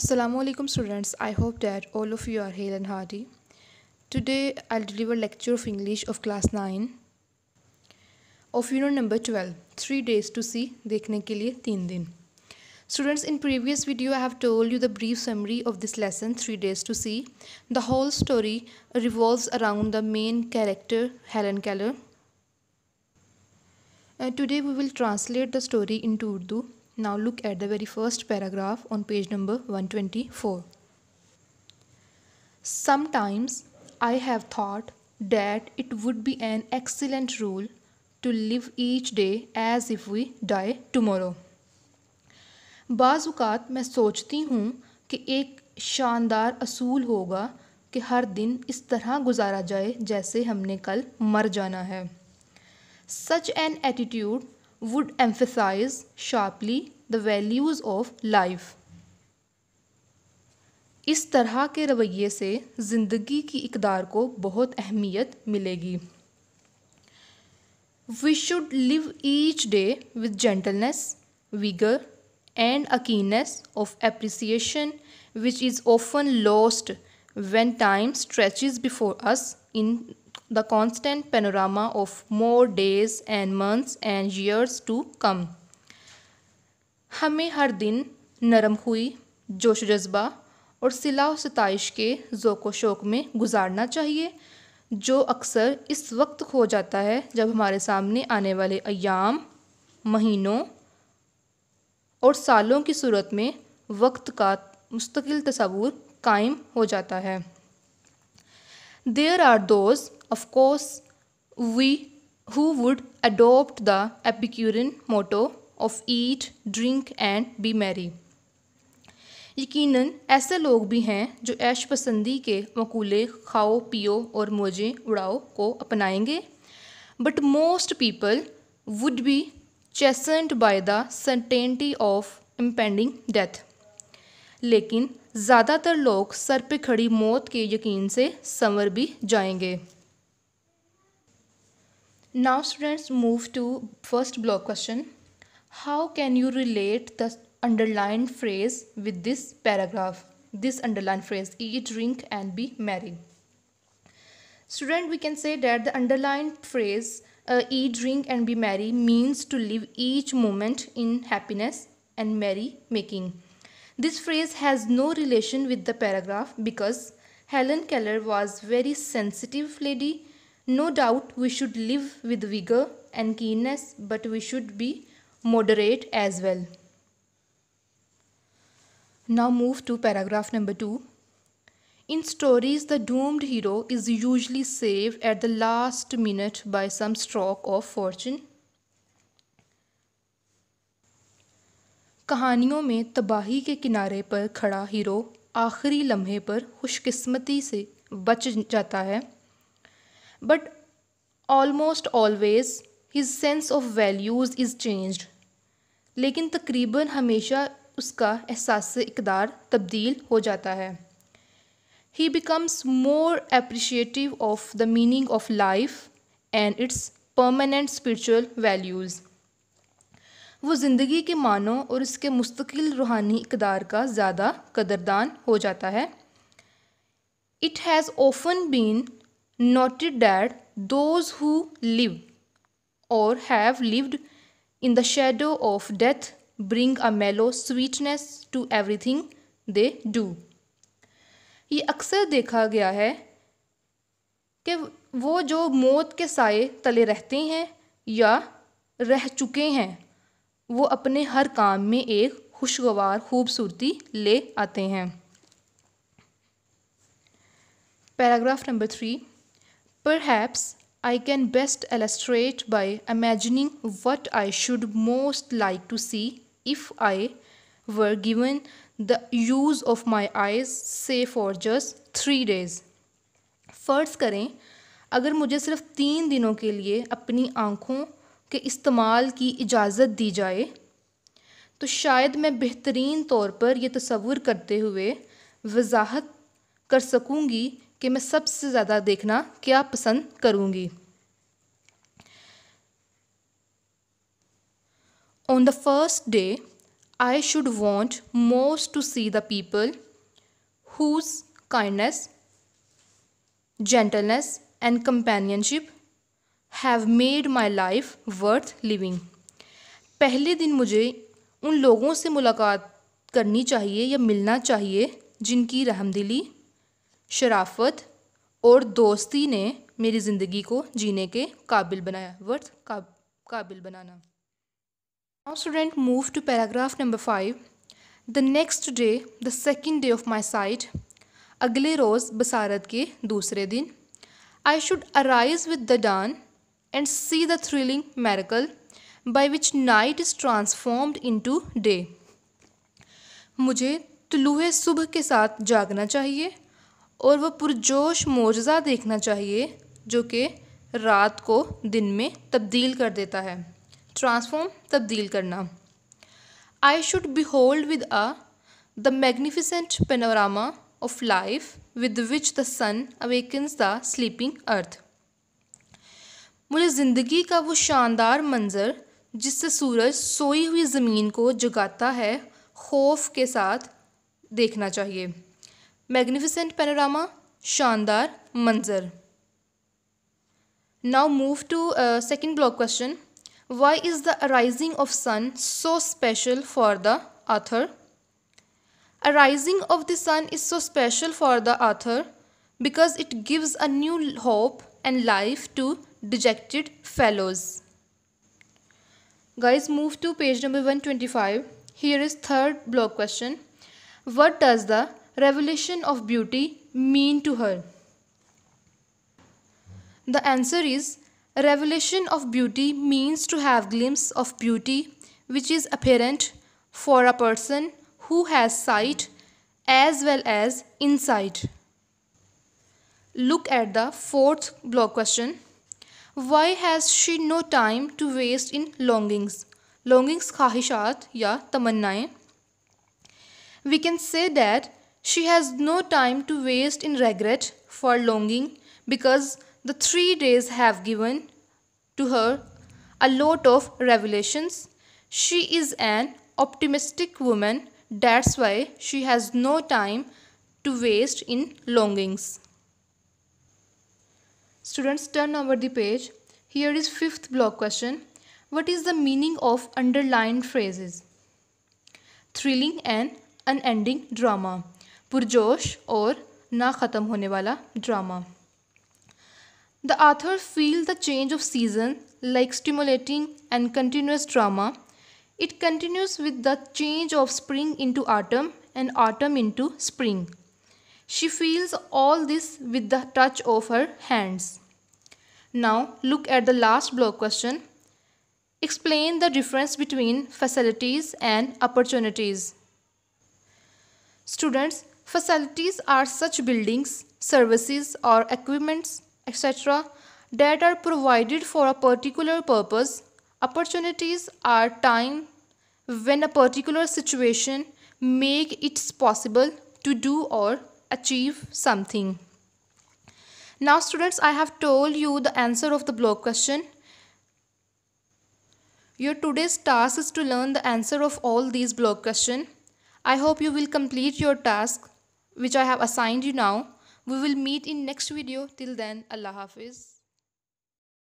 Assalamu alaikum students I hope that all of you are hale and hearty Today I'll deliver lecture of English of class 9 of unit number 12 3 days to see देखने के लिए 3 Students in previous video I have told you the brief summary of this lesson 3 days to see The whole story revolves around the main character Helen Keller uh, Today we will translate the story into Urdu Now look at the very first paragraph on page number 124. Sometimes I have thought that it would be an excellent rule to live each day as if we die tomorrow. बाज़ात मैं सोचती हूँ कि एक शानदार असूल होगा कि हर दिन इस तरह गुजारा जाए जैसे हमने कल मर जाना है such an attitude would emphasize sharply the values of life. इस तरह के रवैये से ज़िंदगी की इकदार को बहुत अहमियत मिलेगी we should live each day with gentleness vigour and keenness of appreciation which is often lost when time stretches before us in the constant panorama of more days and months and years to come. हमें हर दिन नरम हुई जोश जज्बा और सिला और सतश के जोको शोक में गुजारना चाहिए जो अक्सर इस वक्त हो जाता है जब हमारे सामने आने वाले अयाम महीनों और सालों की सूरत में वक्त का मुस्तकिल तस्वूर कायम हो जाता है there are those Of course, we who would adopt the Epicurean motto of eat, drink and be merry. यकीनन ऐसे लोग भी हैं जो ऐश पसंदी के मकूले खाओ पियो और मोजे उड़ाओ को अपनाएंगे but most people would be chastened by the certainty of impending death लेकिन ज़्यादातर लोग सर पे खड़ी मौत के यकीन से संवर भी जाएंगे Now students move to first block question. How can you relate the underlined phrase with this paragraph? This underlined phrase, eat, drink and be merry. Student, we can say that the underlined phrase, uh, eat, drink and be merry means to live each moment in happiness and merry making. This phrase has no relation with the paragraph because Helen Keller was very sensitive lady No doubt we should live with vigor and keenness, but we should be moderate as well. Now move to paragraph number 2. In stories, the doomed hero is usually saved at the last minute by some stroke of fortune. कहानियों में तबाही के किनारे पर खड़ा hero आखिरी लम्हे पर खुशकिस्मती से बच जाता है but almost always his sense of values is change लेकिन तकरीबन हमेशा उसका एहसास इकदार तब्दील हो जाता है he becomes more appreciative of the meaning of life and its permanent spiritual values वो ज़िंदगी के मानों और उसके मुस्तकिल रूहानी इकदार का ज़्यादा कदरदान हो जाता है it has often been noted that those who live or have lived in the shadow of death bring a mellow sweetness to everything they do ये अक्सर देखा गया है कि वो जो मौत के साय तले रहते हैं या रह चुके हैं वो अपने हर काम में एक खुशगवार खूबसूरती ले आते हैं paragraph number three Perhaps I can best illustrate by imagining what I should most like to see if I were given the use of my eyes say for just 3 days. फ़र्ज़ करें अगर मुझे सिर्फ तीन दिनों के लिए अपनी आँखों के इस्तेमाल की इजाज़त दी जाए तो शायद मैं बेहतरीन तौर पर यह तस्वुर करते हुए वजाहत कर सकूँगी कि मैं सबसे ज़्यादा देखना क्या पसंद करूँगी on the first day I should want most to see the people whose kindness gentleness and companionship have made my life worth living पहले दिन मुझे उन लोगों से मुलाकात करनी चाहिए या मिलना चाहिए जिनकी रहमदिली शराफ़त और दोस्ती ने मेरी ज़िंदगी को जीने के काबिल बनाया वर्थ काबिल बनाना now student move to paragraph number five the next day the second day of my sight अगले रोज़ बसारत के दूसरे दिन I should arise with the dawn and see the thrilling miracle by which night is transformed into day मुझे तुलूह सुबह के साथ जागना चाहिए और वह पुरजोश मोजा देखना चाहिए जो कि रात को दिन में तब्दील कर देता है ट्रांसफॉर्म तब्दील करना I should behold with awe the magnificent panorama of life with which the sun awakens the sleeping earth मुझे ज़िंदगी का वो शानदार मंज़र जिससे सूरज सोई हुई ज़मीन को जगाता है खौफ के साथ देखना चाहिए magnificent panorama, shandar manzar. Now move to uh, second block question. Why is the arising of sun so special for the author? Arising of the sun is so special for the author because it gives a new hope and life to dejected fellows. Guys, move to page number 125. Here is third block question. What does the revelation of beauty mean to her? The answer is revelation of beauty means to have glimpse of beauty which is apparent for a person who has sight as well as insight. Look at the fourth block question. Why has she no time to waste in longings? Longings, khahishat ya tamannay. We can say that she has no time to waste in regret for longing because the three days have given to her a lot of revelations. She is an optimistic woman, that's why she has no time to waste in longings. Students, turn over the page. Here is fifth block question. What is the meaning of underlined phrases? Thrilling and unending drama. पुरजोश और ना ख़त्म होने वाला drama The author feels the change of season like stimulating and continuous drama. It continues with the change of spring into autumn and autumn into spring. She feels all this with the touch of her hands. Now look at the last block question. Explain the difference between facilities and opportunities. Students, Facilities are such buildings, services or equipments, etc. that are provided for a particular purpose. Opportunities are time when a particular situation make it possible to do or achieve something. Now students, I have told you the answer of the block question. Your today's task is to learn the answer of all these block question. I hope you will complete your task which I have assigned you now. We will meet in next video. Till then, Allah Hafiz.